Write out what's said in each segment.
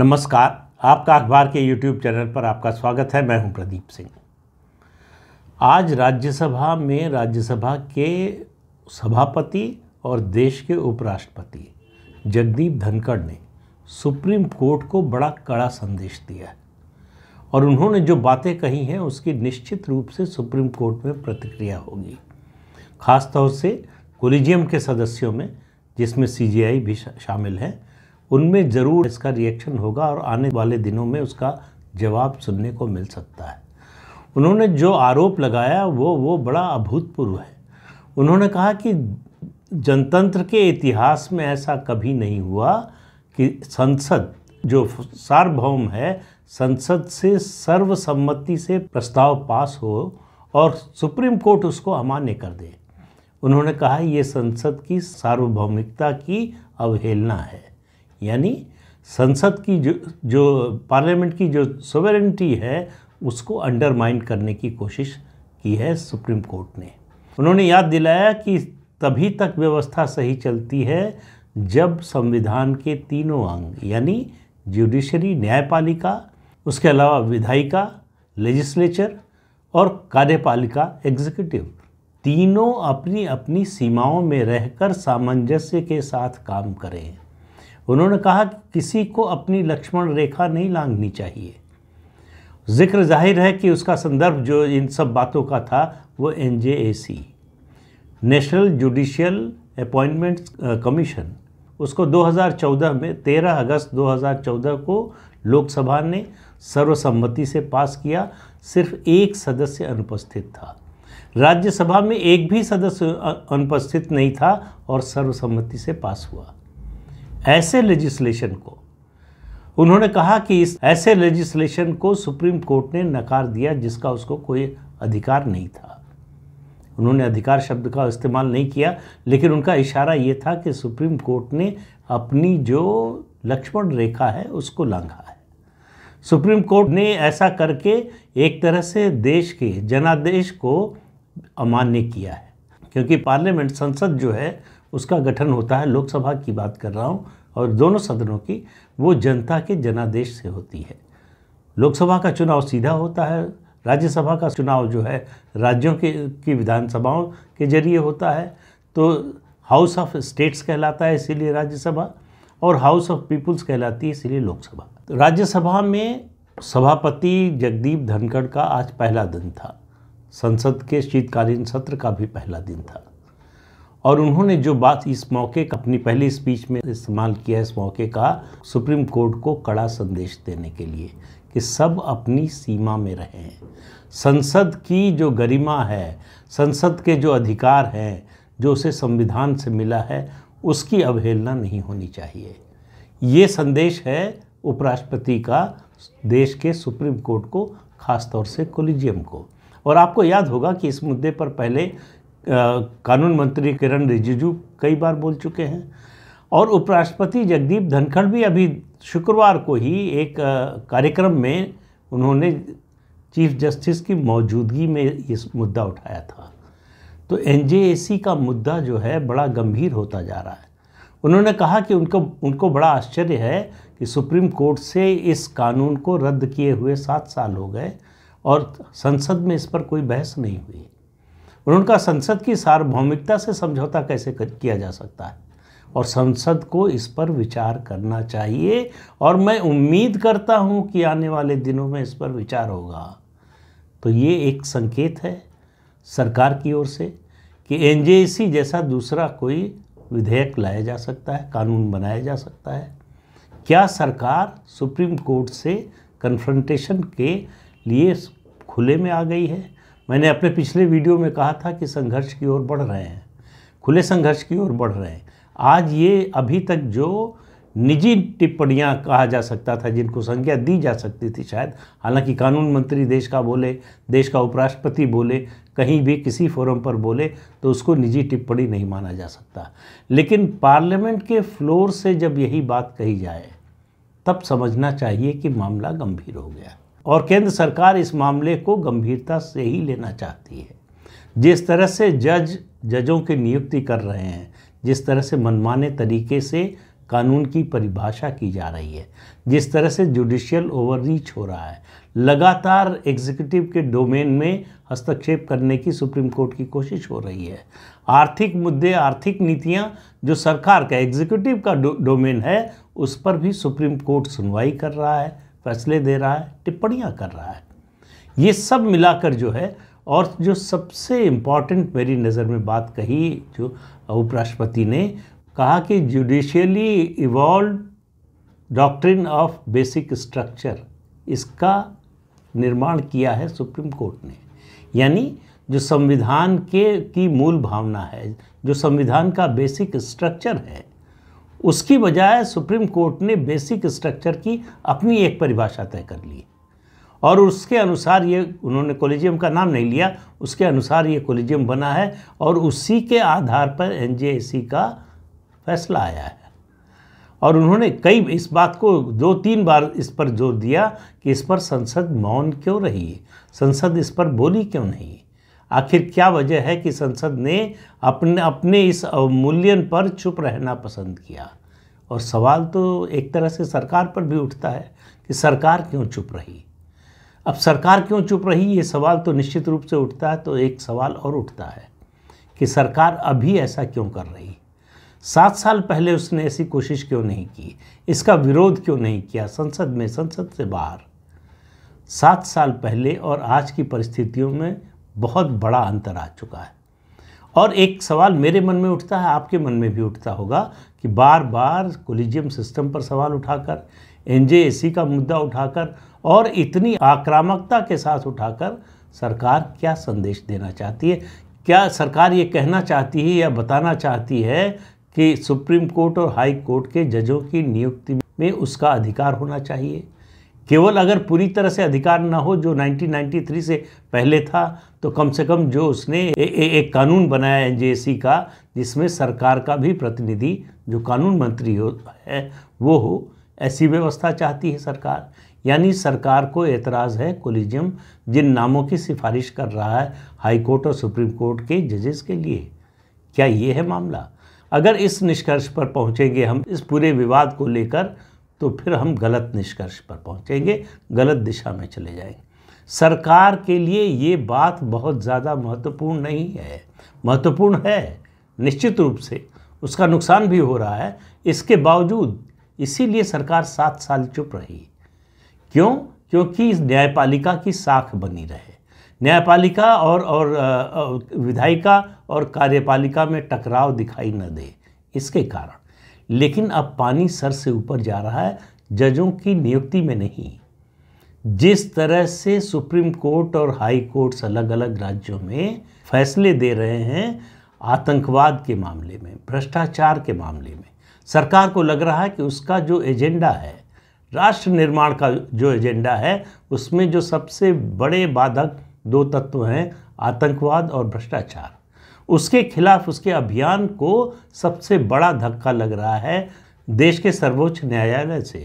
नमस्कार आपका अखबार के यूट्यूब चैनल पर आपका स्वागत है मैं हूं प्रदीप सिंह आज राज्यसभा में राज्यसभा के सभापति और देश के उपराष्ट्रपति जगदीप धनखड़ ने सुप्रीम कोर्ट को बड़ा कड़ा संदेश दिया और उन्होंने जो बातें कही हैं उसकी निश्चित रूप से सुप्रीम कोर्ट में प्रतिक्रिया होगी खासतौर से कोलिजियम के सदस्यों में जिसमें सीजीआई भी शामिल है उनमें ज़रूर इसका रिएक्शन होगा और आने वाले दिनों में उसका जवाब सुनने को मिल सकता है उन्होंने जो आरोप लगाया वो वो बड़ा अभूतपूर्व है उन्होंने कहा कि जनतंत्र के इतिहास में ऐसा कभी नहीं हुआ कि संसद जो सार्वभौम है संसद से सर्वसम्मति से प्रस्ताव पास हो और सुप्रीम कोर्ट उसको अमान्य कर दे उन्होंने कहा ये संसद की सार्वभौमिकता की अवहेलना है यानी संसद की जो जो पार्लियामेंट की जो सोवेरेंटी है उसको अंडरमाइंड करने की कोशिश की है सुप्रीम कोर्ट ने उन्होंने याद दिलाया कि तभी तक व्यवस्था सही चलती है जब संविधान के तीनों अंग यानी जुडिशरी न्यायपालिका उसके अलावा विधायिका लेजिस्लेचर और कार्यपालिका एग्जीक्यूटिव तीनों अपनी अपनी सीमाओं में रहकर सामंजस्य के साथ काम करें उन्होंने कहा कि किसी को अपनी लक्ष्मण रेखा नहीं लांघनी चाहिए जिक्र जाहिर है कि उसका संदर्भ जो इन सब बातों का था वो an national judicial appointment commission उसको 2014 में 13 अगस्त 2014 को लोकसभा ने सर्वसम्मति से पास किया सिर्फ एक सदस्य अनुपस्थित था राज्यसभा में एक भी सदस्य अनुपस्थित नहीं था और सर्वसम्मति से पास हुआ ऐसे लेजिस्लेशन को उन्होंने कहा कि इस ऐसे लेजिस्लेशन को सुप्रीम कोर्ट ने नकार दिया जिसका उसको कोई अधिकार नहीं था उन्होंने अधिकार शब्द का इस्तेमाल नहीं किया लेकिन उनका इशारा ये था कि सुप्रीम कोर्ट ने अपनी जो लक्ष्मण रेखा है उसको लांघा है सुप्रीम कोर्ट ने ऐसा करके एक तरह से देश के जनादेश को अमान्य किया है क्योंकि पार्लियामेंट संसद जो है उसका गठन होता है लोकसभा की बात कर रहा हूँ और दोनों सदनों की वो जनता के जनादेश से होती है लोकसभा का चुनाव सीधा होता है राज्यसभा का चुनाव जो है राज्यों के की विधानसभाओं के जरिए होता है तो हाउस ऑफ स्टेट्स कहलाता है इसीलिए राज्यसभा और हाउस ऑफ पीपुल्स कहलाती है इसीलिए लोकसभा तो राज्यसभा में सभापति जगदीप धनखड़ का आज पहला दिन था संसद के शीतकालीन सत्र का भी पहला दिन था और उन्होंने जो बात इस मौके का अपनी पहली स्पीच में इस्तेमाल किया इस मौके का सुप्रीम कोर्ट को कड़ा संदेश देने के लिए कि सब अपनी सीमा में रहें संसद की जो गरिमा है संसद के जो अधिकार हैं जो उसे संविधान से मिला है उसकी अवहेलना नहीं होनी चाहिए ये संदेश है उपराष्ट्रपति का देश के सुप्रीम कोर्ट को खासतौर से कोलिजियम को और आपको याद होगा कि इस मुद्दे पर पहले कानून मंत्री किरण रिजिजू कई बार बोल चुके हैं और उपराष्ट्रपति जगदीप धनखड़ भी अभी शुक्रवार को ही एक कार्यक्रम में उन्होंने चीफ जस्टिस की मौजूदगी में इस मुद्दा उठाया था तो एन का मुद्दा जो है बड़ा गंभीर होता जा रहा है उन्होंने कहा कि उनको उनको बड़ा आश्चर्य है कि सुप्रीम कोर्ट से इस कानून को रद्द किए हुए सात साल हो गए और संसद में इस पर कोई बहस नहीं हुई और उनका संसद की सार्वभौमिकता से समझौता कैसे किया जा सकता है और संसद को इस पर विचार करना चाहिए और मैं उम्मीद करता हूं कि आने वाले दिनों में इस पर विचार होगा तो ये एक संकेत है सरकार की ओर से कि एन जैसा दूसरा कोई विधेयक लाया जा सकता है कानून बनाया जा सकता है क्या सरकार सुप्रीम कोर्ट से कन्फ्रंटेशन के लिए खुले में आ गई है मैंने अपने पिछले वीडियो में कहा था कि संघर्ष की ओर बढ़ रहे हैं खुले संघर्ष की ओर बढ़ रहे हैं आज ये अभी तक जो निजी टिप्पणियां कहा जा सकता था जिनको संज्ञा दी जा सकती थी शायद हालांकि कानून मंत्री देश का बोले देश का उपराष्ट्रपति बोले कहीं भी किसी फोरम पर बोले तो उसको निजी टिप्पणी नहीं माना जा सकता लेकिन पार्लियामेंट के फ्लोर से जब यही बात कही जाए तब समझना चाहिए कि मामला गंभीर हो गया और केंद्र सरकार इस मामले को गंभीरता से ही लेना चाहती है जिस तरह से जज जजों की नियुक्ति कर रहे हैं जिस तरह से मनमाने तरीके से कानून की परिभाषा की जा रही है जिस तरह से जुडिशियल ओवररीच हो रहा है लगातार एग्जीक्यूटिव के डोमेन में हस्तक्षेप करने की सुप्रीम कोर्ट की कोशिश हो रही है आर्थिक मुद्दे आर्थिक नीतियां जो सरकार का एग्जीक्यूटिव का डोमेन है उस पर भी सुप्रीम कोर्ट सुनवाई कर रहा है फैसले दे रहा है टिप्पणियाँ कर रहा है ये सब मिलाकर जो है और जो सबसे इम्पॉर्टेंट मेरी नज़र में बात कही जो उपराष्ट्रपति ने कहा कि judicially evolve doctrine of basic structure इसका निर्माण किया है सुप्रीम कोर्ट ने यानी जो संविधान के की मूल भावना है जो संविधान का बेसिक स्ट्रक्चर है उसकी बजाय सुप्रीम कोर्ट ने बेसिक स्ट्रक्चर की अपनी एक परिभाषा तय कर ली और उसके अनुसार ये उन्होंने कॉलेजियम का नाम नहीं लिया उसके अनुसार ये कॉलेजियम बना है और उसी के आधार पर एन का फैसला आया है और उन्होंने कई इस बात को दो तीन बार इस पर जोर दिया कि इस पर संसद मौन क्यों रही संसद इस पर बोली क्यों नहीं आखिर क्या वजह है कि संसद ने अपने अपने इस अवमूल्यन पर चुप रहना पसंद किया और सवाल तो एक तरह से सरकार पर भी उठता है कि सरकार क्यों चुप रही अब सरकार क्यों चुप रही ये सवाल तो निश्चित रूप से उठता है तो एक सवाल और उठता है कि सरकार अभी ऐसा क्यों कर रही सात साल पहले उसने ऐसी कोशिश क्यों नहीं की इसका विरोध क्यों नहीं किया संसद में संसद से बाहर सात साल पहले और आज की परिस्थितियों में बहुत बड़ा अंतर आ चुका है और एक सवाल मेरे मन में उठता है आपके मन में भी उठता होगा कि बार बार कोलिजियम सिस्टम पर सवाल उठाकर एन का मुद्दा उठाकर और इतनी आक्रामकता के साथ उठाकर सरकार क्या संदेश देना चाहती है क्या सरकार ये कहना चाहती है या बताना चाहती है कि सुप्रीम कोर्ट और हाई कोर्ट के जजों की नियुक्ति में उसका अधिकार होना चाहिए केवल अगर पूरी तरह से अधिकार ना हो जो 1993 से पहले था तो कम से कम जो उसने ए, ए, एक कानून बनाया एन का जिसमें सरकार का भी प्रतिनिधि जो कानून मंत्री हो है वो हो ऐसी व्यवस्था चाहती है सरकार यानी सरकार को एतराज़ है कोलिजियम जिन नामों की सिफारिश कर रहा है हाई कोर्ट और सुप्रीम कोर्ट के जजेस के लिए क्या ये है मामला अगर इस निष्कर्ष पर पहुँचेंगे हम इस पूरे विवाद को लेकर तो फिर हम गलत निष्कर्ष पर पहुंचेंगे गलत दिशा में चले जाएंगे सरकार के लिए ये बात बहुत ज़्यादा महत्वपूर्ण नहीं है महत्वपूर्ण है निश्चित रूप से उसका नुकसान भी हो रहा है इसके बावजूद इसीलिए सरकार सात साल चुप रही क्यों क्योंकि न्यायपालिका की साख बनी रहे न्यायपालिका और और विधायिका और कार्यपालिका में टकराव दिखाई न दे इसके कारण लेकिन अब पानी सर से ऊपर जा रहा है जजों की नियुक्ति में नहीं जिस तरह से सुप्रीम कोर्ट और हाई कोर्ट्स अलग अलग राज्यों में फैसले दे रहे हैं आतंकवाद के मामले में भ्रष्टाचार के मामले में सरकार को लग रहा है कि उसका जो एजेंडा है राष्ट्र निर्माण का जो एजेंडा है उसमें जो सबसे बड़े बाधक दो तत्व हैं आतंकवाद और भ्रष्टाचार उसके खिलाफ उसके अभियान को सबसे बड़ा धक्का लग रहा है देश के सर्वोच्च न्यायालय से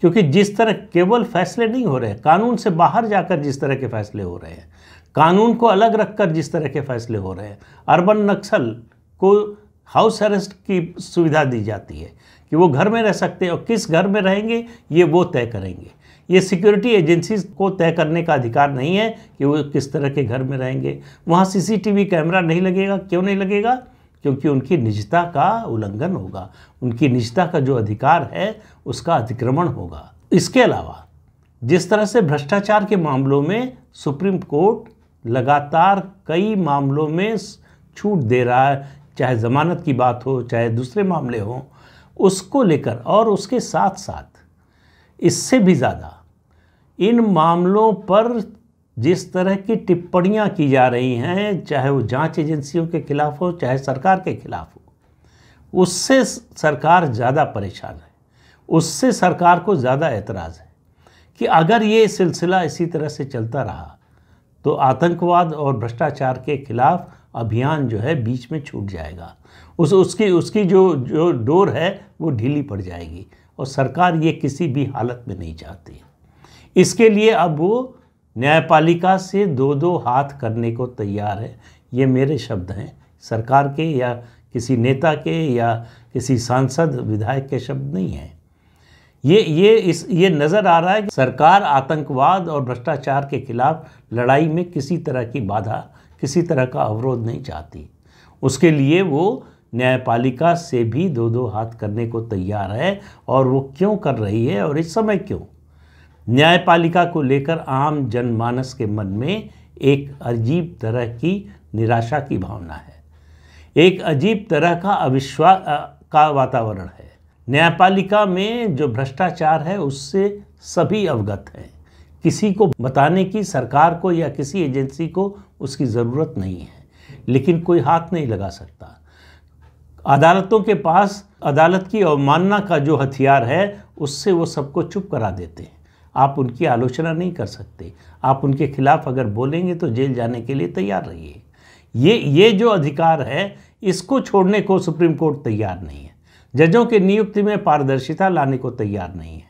क्योंकि जिस तरह केवल फैसले नहीं हो रहे कानून से बाहर जाकर जिस तरह के फैसले हो रहे हैं कानून को अलग रखकर जिस तरह के फैसले हो रहे हैं अर्बन नक्सल को हाउस अरेस्ट की सुविधा दी जाती है कि वो घर में रह सकते हैं और किस घर में रहेंगे ये वो तय करेंगे ये सिक्योरिटी एजेंसीज को तय करने का अधिकार नहीं है कि वो किस तरह के घर में रहेंगे वहाँ सीसीटीवी कैमरा नहीं लगेगा क्यों नहीं लगेगा क्योंकि उनकी निजता का उल्लंघन होगा उनकी निजता का जो अधिकार है उसका अतिक्रमण होगा इसके अलावा जिस तरह से भ्रष्टाचार के मामलों में सुप्रीम कोर्ट लगातार कई मामलों में छूट दे रहा है चाहे ज़मानत की बात हो चाहे दूसरे मामले हों उसको लेकर और उसके साथ साथ इससे भी ज़्यादा इन मामलों पर जिस तरह की टिप्पणियां की जा रही हैं चाहे वो जांच एजेंसियों के खिलाफ हो चाहे सरकार के खिलाफ हो उससे सरकार ज़्यादा परेशान है उससे सरकार को ज़्यादा एतराज़ है कि अगर ये सिलसिला इसी तरह से चलता रहा तो आतंकवाद और भ्रष्टाचार के खिलाफ अभियान जो है बीच में छूट जाएगा उस उसकी उसकी जो जो डोर है वो ढीली पड़ जाएगी और सरकार ये किसी भी हालत में नहीं चाहती इसके लिए अब वो न्यायपालिका से दो दो हाथ करने को तैयार है ये मेरे शब्द हैं सरकार के या किसी नेता के या किसी सांसद विधायक के शब्द नहीं हैं ये ये इस ये नज़र आ रहा है कि सरकार आतंकवाद और भ्रष्टाचार के खिलाफ लड़ाई में किसी तरह की बाधा किसी तरह का अवरोध नहीं चाहती उसके लिए वो न्यायपालिका से भी दो दो हाथ करने को तैयार है और वो क्यों कर रही है और इस समय क्यों न्यायपालिका को लेकर आम जनमानस के मन में एक अजीब तरह की निराशा की भावना है एक अजीब तरह का अविश्वास का वातावरण है न्यायपालिका में जो भ्रष्टाचार है उससे सभी अवगत हैं किसी को बताने की सरकार को या किसी एजेंसी को उसकी ज़रूरत नहीं है लेकिन कोई हाथ नहीं लगा सकता अदालतों के पास अदालत की अवमानना का जो हथियार है उससे वो सबको चुप करा देते हैं आप उनकी आलोचना नहीं कर सकते आप उनके खिलाफ अगर बोलेंगे तो जेल जाने के लिए तैयार रहिए ये ये जो अधिकार है इसको छोड़ने को सुप्रीम कोर्ट तैयार नहीं है जजों के नियुक्ति में पारदर्शिता लाने को तैयार नहीं है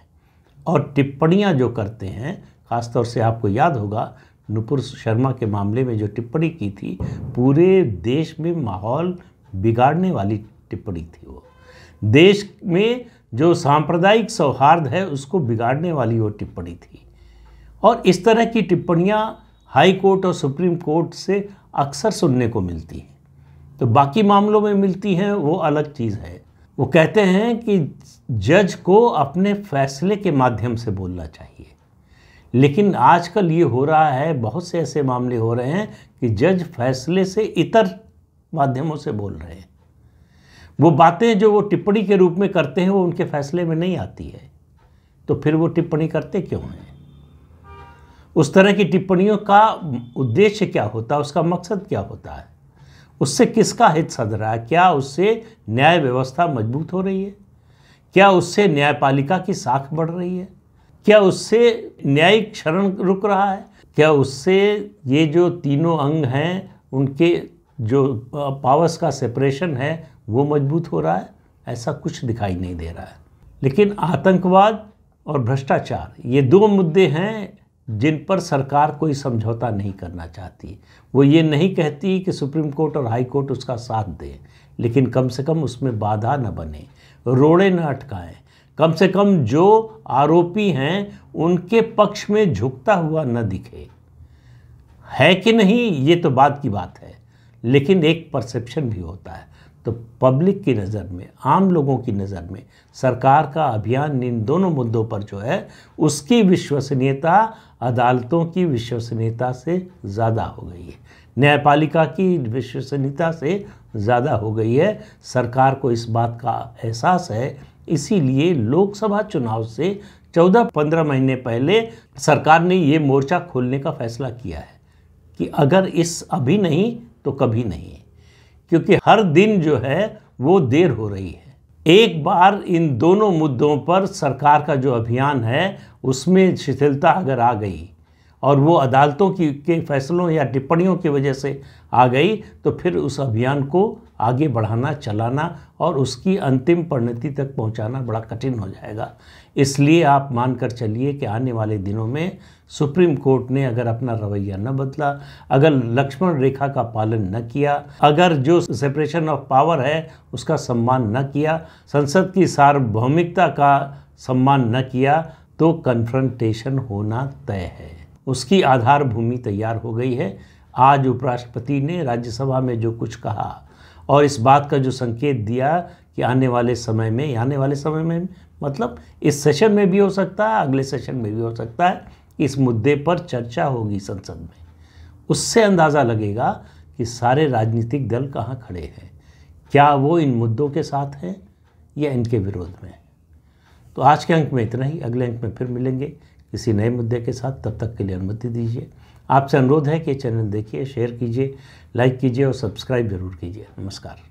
और टिप्पणियां जो करते हैं खासतौर से आपको याद होगा नुपुर शर्मा के मामले में जो टिप्पणी की थी पूरे देश में माहौल बिगाड़ने वाली टिप्पणी थी वो देश में जो सांप्रदायिक सौहार्द है उसको बिगाड़ने वाली वो टिप्पणी थी और इस तरह की टिप्पणियाँ हाई कोर्ट और सुप्रीम कोर्ट से अक्सर सुनने को मिलती हैं तो बाकी मामलों में मिलती हैं वो अलग चीज़ है वो कहते हैं कि जज को अपने फैसले के माध्यम से बोलना चाहिए लेकिन आजकल ये हो रहा है बहुत से ऐसे मामले हो रहे हैं कि जज फैसले से इतर माध्यमों से बोल रहे हैं वो बातें जो वो टिप्पणी के रूप में करते हैं वो उनके फैसले में नहीं आती है तो फिर वो टिप्पणी करते क्यों हैं उस तरह की टिप्पणियों का उद्देश्य क्या होता है उसका मकसद क्या होता है उससे किसका हित सद रहा है क्या उससे न्याय व्यवस्था मजबूत हो रही है क्या उससे न्यायपालिका की साख बढ़ रही है क्या उससे न्यायिक क्षरण रुक रहा है क्या उससे ये जो तीनों अंग हैं उनके जो पावर्स का सेपरेशन है वो मजबूत हो रहा है ऐसा कुछ दिखाई नहीं दे रहा है लेकिन आतंकवाद और भ्रष्टाचार ये दो मुद्दे हैं जिन पर सरकार कोई समझौता नहीं करना चाहती वो ये नहीं कहती कि सुप्रीम कोर्ट और हाई कोर्ट उसका साथ दें लेकिन कम से कम उसमें बाधा न बने रोड़े न अटकाएं कम से कम जो आरोपी हैं उनके पक्ष में झुकता हुआ न दिखे है कि नहीं ये तो बाद की बात है लेकिन एक परसेप्शन भी होता है तो पब्लिक की नज़र में आम लोगों की नज़र में सरकार का अभियान इन दोनों मुद्दों पर जो है उसकी विश्वसनीयता अदालतों की विश्वसनीयता से ज़्यादा हो गई है न्यायपालिका की विश्वसनीयता से ज़्यादा हो गई है सरकार को इस बात का एहसास है इसीलिए लोकसभा चुनाव से चौदह पंद्रह महीने पहले सरकार ने ये मोर्चा खोलने का फैसला किया है कि अगर इस अभी नहीं तो कभी नहीं क्योंकि हर दिन जो है वो देर हो रही है एक बार इन दोनों मुद्दों पर सरकार का जो अभियान है उसमें शिथिलता अगर आ गई और वो अदालतों की के फैसलों या टिप्पणियों की वजह से आ गई तो फिर उस अभियान को आगे बढ़ाना चलाना और उसकी अंतिम परिणति तक पहुंचाना बड़ा कठिन हो जाएगा इसलिए आप मानकर चलिए कि आने वाले दिनों में सुप्रीम कोर्ट ने अगर अपना रवैया न बदला अगर लक्ष्मण रेखा का पालन न किया अगर जो सेपरेशन ऑफ पावर है उसका सम्मान न किया संसद की सार्वभौमिकता का सम्मान न किया तो कन्फ्रंटेशन होना तय है उसकी आधारभूमि तैयार हो गई है आज उपराष्ट्रपति ने राज्यसभा में जो कुछ कहा और इस बात का जो संकेत दिया कि आने वाले समय में आने वाले समय में मतलब इस सेशन में भी हो सकता है अगले सेशन में भी हो सकता है इस मुद्दे पर चर्चा होगी संसद में उससे अंदाज़ा लगेगा कि सारे राजनीतिक दल कहाँ खड़े हैं क्या वो इन मुद्दों के साथ हैं या इनके विरोध में तो आज के अंक में इतना ही अगले अंक में फिर मिलेंगे किसी नए मुद्दे के साथ तब तक के लिए अनुमति दीजिए आपसे अनुरोध है कि चैनल देखिए शेयर कीजिए लाइक कीजिए और सब्सक्राइब जरूर कीजिए नमस्कार